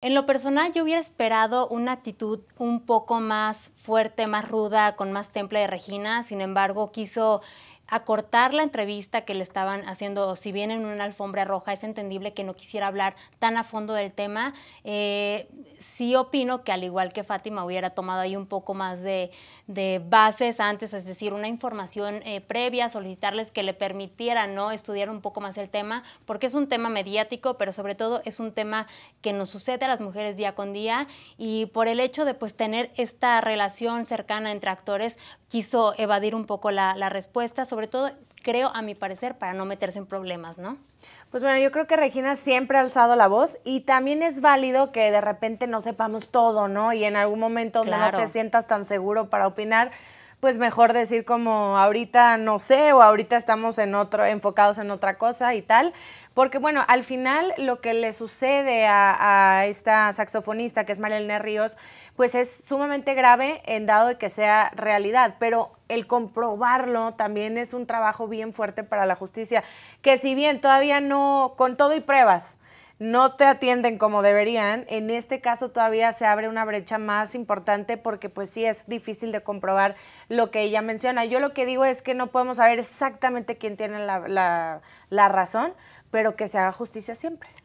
En lo personal yo hubiera esperado una actitud un poco más fuerte, más ruda, con más temple de Regina, sin embargo quiso acortar la entrevista que le estaban haciendo, si bien en una alfombra roja es entendible que no quisiera hablar tan a fondo del tema, eh, sí opino que al igual que Fátima hubiera tomado ahí un poco más de, bases antes, es decir, una información eh, previa, solicitarles que le permitiera ¿no? estudiar un poco más el tema, porque es un tema mediático, pero sobre todo es un tema que nos sucede a las mujeres día con día y por el hecho de pues tener esta relación cercana entre actores, quiso evadir un poco la, la respuesta, sobre todo, creo, a mi parecer, para no meterse en problemas, ¿no? Pues bueno, yo creo que Regina siempre ha alzado la voz y también es válido que de repente no sepamos todo, ¿no? Y en algún momento no te sientas tan seguro para opinar, pues mejor decir como ahorita no sé o ahorita estamos en otro, enfocados en otra cosa y tal. Porque bueno, al final lo que le sucede a, esta saxofonista que es Marilena Ríos, pues es sumamente grave en dado de que sea realidad, pero el comprobarlo también es un trabajo bien fuerte para la justicia, que si bien todavía no, con todo y pruebas, no te atienden como deberían. En este caso todavía se abre una brecha más importante porque pues sí es difícil de comprobar lo que ella menciona. Yo lo que digo es que no podemos saber exactamente quién tiene la, la, la razón, pero que se haga justicia siempre.